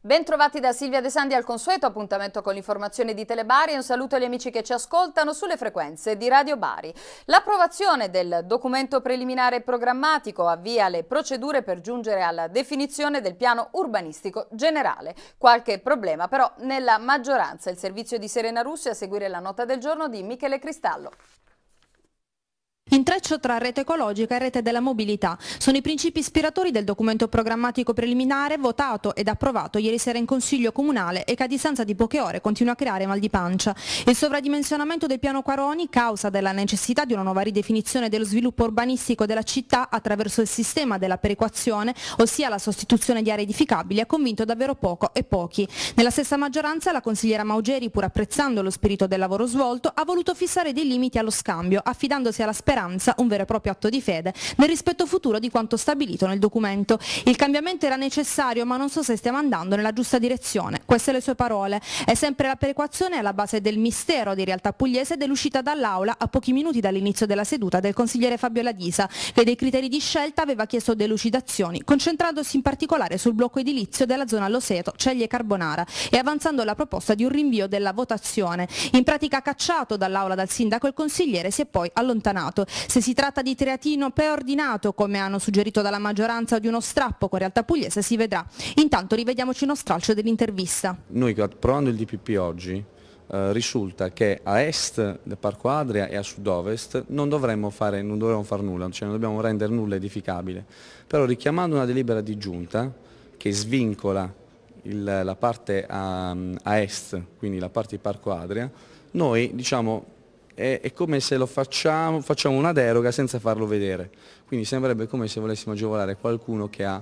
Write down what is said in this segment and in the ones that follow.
Bentrovati da Silvia De Sandi al consueto appuntamento con l'informazione di Telebari e un saluto agli amici che ci ascoltano sulle frequenze di Radio Bari. L'approvazione del documento preliminare programmatico avvia le procedure per giungere alla definizione del piano urbanistico generale. Qualche problema però nella maggioranza. Il servizio di Serena Russia a seguire la nota del giorno di Michele Cristallo. Intreccio tra rete ecologica e rete della mobilità sono i principi ispiratori del documento programmatico preliminare votato ed approvato ieri sera in Consiglio Comunale e che a distanza di poche ore continua a creare mal di pancia. Il sovradimensionamento del piano Quaroni, causa della necessità di una nuova ridefinizione dello sviluppo urbanistico della città attraverso il sistema della perequazione, ossia la sostituzione di aree edificabili, ha convinto davvero poco e pochi. Nella stessa maggioranza la consigliera Maugeri, pur apprezzando lo spirito del lavoro svolto, ha voluto fissare dei limiti allo scambio, affidandosi alla speranza speranza, un vero e proprio atto di fede, nel rispetto futuro di quanto stabilito nel documento. Il cambiamento era necessario, ma non so se stiamo andando nella giusta direzione. Queste le sue parole. È sempre la perequazione alla base del mistero di realtà pugliese dell'uscita dall'aula a pochi minuti dall'inizio della seduta del consigliere Fabio Ladisa, che dei criteri di scelta aveva chiesto delucidazioni, concentrandosi in particolare sul blocco edilizio della zona Loseto, Ceglie Carbonara e avanzando la proposta di un rinvio della votazione. In pratica cacciato dall'aula dal sindaco, il consigliere si è poi allontanato. Se si tratta di teatino preordinato, come hanno suggerito dalla maggioranza di uno strappo con Realtà Pugliese, si vedrà. Intanto rivediamoci uno stralcio dell'intervista. Noi provando il DPP oggi Uh, risulta che a est del Parco Adria e a sud-ovest non dovremmo fare, non dovremmo far nulla, cioè non dobbiamo rendere nulla edificabile. Però richiamando una delibera di giunta che svincola il, la parte a, ehm, a, est, quindi la parte di Parco Adria, noi diciamo è, è come se lo facciamo, facciamo una deroga senza farlo vedere. Quindi sembrerebbe come se volessimo agevolare qualcuno che ha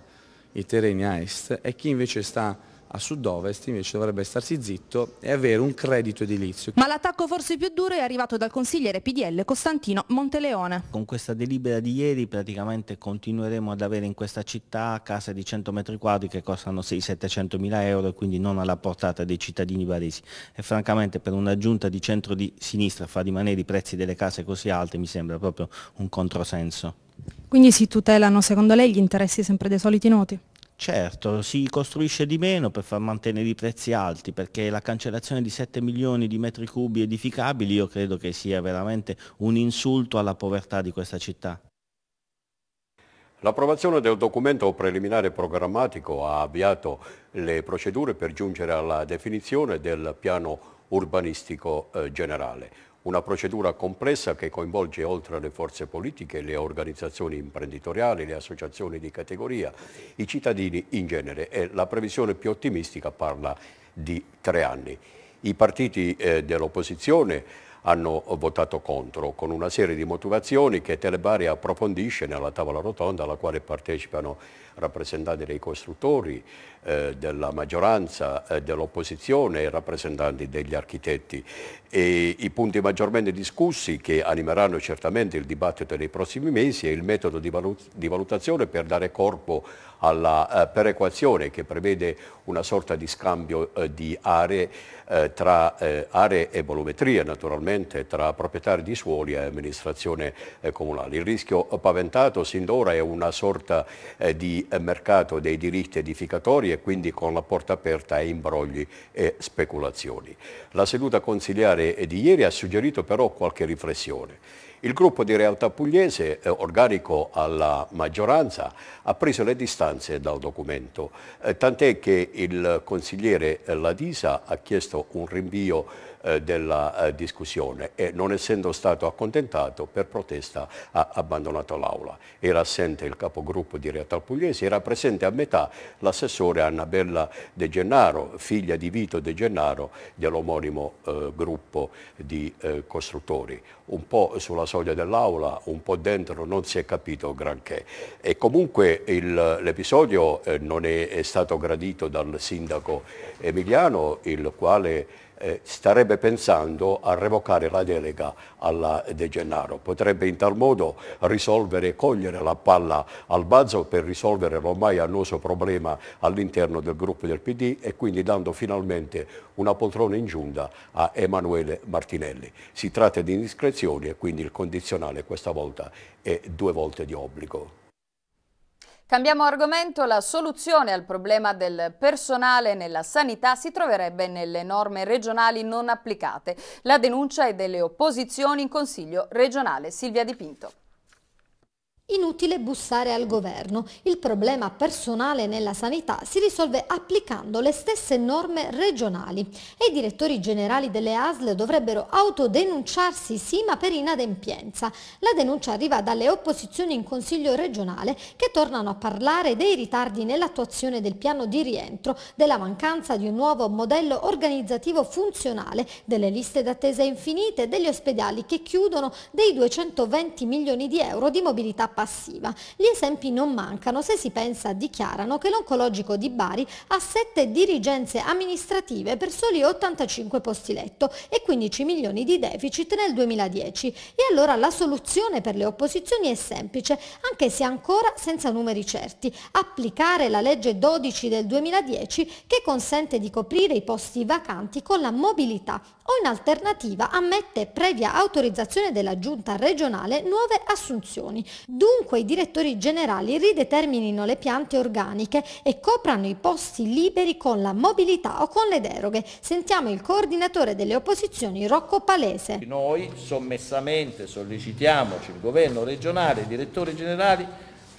i terreni a est e chi invece sta a sud-ovest invece dovrebbe starsi zitto e avere un credito edilizio. Ma l'attacco forse più duro è arrivato dal consigliere PDL Costantino Monteleone. Con questa delibera di ieri praticamente continueremo ad avere in questa città case di 100 metri quadri che costano 6-700 mila euro e quindi non alla portata dei cittadini baresi e francamente per una giunta di centro di sinistra far rimanere i prezzi delle case così alte mi sembra proprio un controsenso. Quindi si tutelano secondo lei gli interessi sempre dei soliti noti? Certo, si costruisce di meno per far mantenere i prezzi alti, perché la cancellazione di 7 milioni di metri cubi edificabili io credo che sia veramente un insulto alla povertà di questa città. L'approvazione del documento preliminare programmatico ha avviato le procedure per giungere alla definizione del piano urbanistico eh, generale. Una procedura complessa che coinvolge oltre alle forze politiche le organizzazioni imprenditoriali, le associazioni di categoria, i cittadini in genere e la previsione più ottimistica parla di tre anni. I partiti eh, dell'opposizione hanno votato contro, con una serie di motivazioni che Telebari approfondisce nella tavola rotonda alla quale partecipano rappresentanti dei costruttori, eh, della maggioranza, eh, dell'opposizione e rappresentanti degli architetti. E I punti maggiormente discussi che animeranno certamente il dibattito nei prossimi mesi è il metodo di, valut di valutazione per dare corpo alla eh, perequazione che prevede una sorta di scambio eh, di aree eh, tra eh, aree e volumetrie naturalmente direttamente tra proprietari di suoli e amministrazione eh, comunale. Il rischio paventato sin d'ora è una sorta eh, di eh, mercato dei diritti edificatori e quindi con la porta aperta a imbrogli e speculazioni. La seduta consigliare di ieri ha suggerito però qualche riflessione. Il gruppo di realtà pugliese, organico alla maggioranza, ha preso le distanze dal documento, tant'è che il consigliere Ladisa ha chiesto un rinvio eh, della eh, discussione e non essendo stato accontentato per protesta ha abbandonato l'aula. Era assente il capogruppo di Realtà Pugliese, era presente a metà l'assessore Annabella De Gennaro, figlia di Vito De Gennaro dell'omonimo eh, gruppo di eh, costruttori. Un po' sulla soglia dell'aula, un po' dentro, non si è capito granché. E comunque l'episodio eh, non è, è stato gradito dal sindaco Emiliano, il quale eh, starebbe pensando a revocare la delega alla De Gennaro. Potrebbe in tal modo risolvere, cogliere la palla al balzo per risolvere l'ormai annoso problema all'interno del gruppo del PD e quindi dando finalmente una poltrona in giunta a Emanuele Martinelli. Si tratta di indiscrezioni e quindi il condizionale questa volta è due volte di obbligo. Cambiamo argomento, la soluzione al problema del personale nella sanità si troverebbe nelle norme regionali non applicate. La denuncia è delle opposizioni in Consiglio regionale. Silvia Dipinto. Inutile bussare al governo, il problema personale nella sanità si risolve applicando le stesse norme regionali e i direttori generali delle ASL dovrebbero autodenunciarsi sì ma per inadempienza. La denuncia arriva dalle opposizioni in Consiglio regionale che tornano a parlare dei ritardi nell'attuazione del piano di rientro, della mancanza di un nuovo modello organizzativo funzionale, delle liste d'attesa infinite, degli ospedali che chiudono, dei 220 milioni di euro di mobilità passiva. Gli esempi non mancano se si pensa dichiarano che l'oncologico di Bari ha sette dirigenze amministrative per soli 85 posti letto e 15 milioni di deficit nel 2010. E allora la soluzione per le opposizioni è semplice, anche se ancora senza numeri certi, applicare la legge 12 del 2010 che consente di coprire i posti vacanti con la mobilità o in alternativa ammette previa autorizzazione della giunta regionale nuove assunzioni. Dunque i direttori generali rideterminino le piante organiche e coprano i posti liberi con la mobilità o con le deroghe. Sentiamo il coordinatore delle opposizioni Rocco Palese. Noi sommessamente sollecitiamoci il governo regionale, e i direttori generali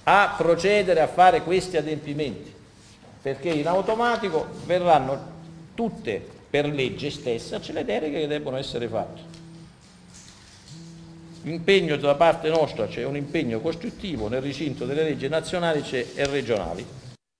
a procedere a fare questi adempimenti perché in automatico verranno tutte per legge stessa c'è le deleghe che debbono essere fatte. L'impegno da parte nostra c'è cioè un impegno costruttivo nel recinto delle leggi nazionali e regionali.